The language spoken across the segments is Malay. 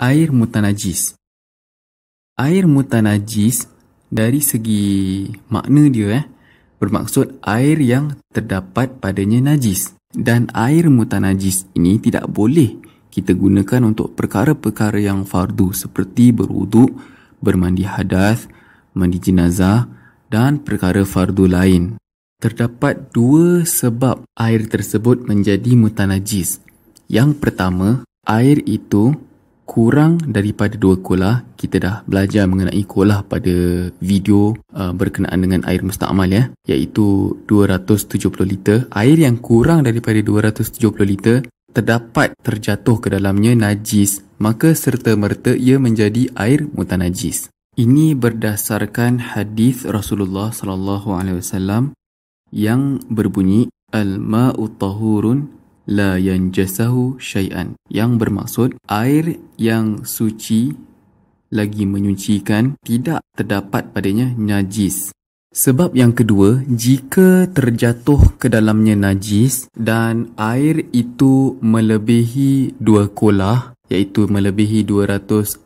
air mutanajis. Air mutanajis dari segi makna dia eh, bermaksud air yang terdapat padanya najis. Dan air mutanajis ini tidak boleh kita gunakan untuk perkara-perkara yang fardu seperti berwuduk, bermandi hadas, mandi jenazah dan perkara fardu lain. Terdapat dua sebab air tersebut menjadi mutanajis. Yang pertama, air itu kurang daripada dua kolah kita dah belajar mengenai kolah pada video uh, berkenaan dengan air mustakmal ya iaitu 270 liter air yang kurang daripada 270 liter terdapat terjatuh ke dalamnya najis maka serta merta ia menjadi air mutanajis ini berdasarkan hadis Rasulullah sallallahu alaihi wasallam yang berbunyi al ma'u tahurun la yanjasahu syai'an yang bermaksud air yang suci lagi menyucikan tidak terdapat padanya najis sebab yang kedua jika terjatuh ke dalamnya najis dan air itu melebihi dua kolah iaitu melebihi 270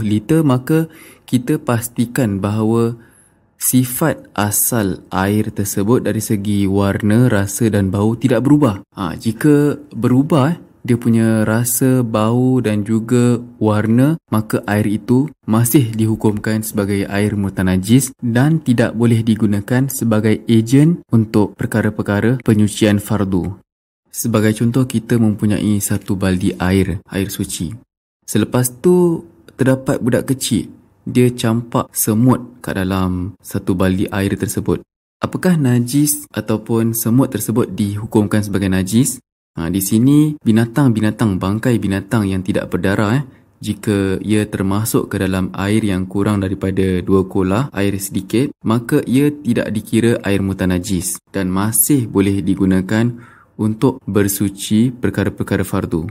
liter maka kita pastikan bahawa sifat asal air tersebut dari segi warna, rasa dan bau tidak berubah. Ha, jika berubah, eh, dia punya rasa, bau dan juga warna, maka air itu masih dihukumkan sebagai air mutanajis dan tidak boleh digunakan sebagai ejen untuk perkara-perkara penyucian fardu. Sebagai contoh, kita mempunyai satu baldi air, air suci. Selepas tu, terdapat budak kecil dia campak semut kat dalam satu baldi air tersebut. Apakah najis ataupun semut tersebut dihukumkan sebagai najis? Ha, di sini, binatang-binatang, bangkai binatang yang tidak berdarah, eh, jika ia termasuk ke dalam air yang kurang daripada dua kolah air sedikit, maka ia tidak dikira air mutan najis dan masih boleh digunakan untuk bersuci perkara-perkara fardu.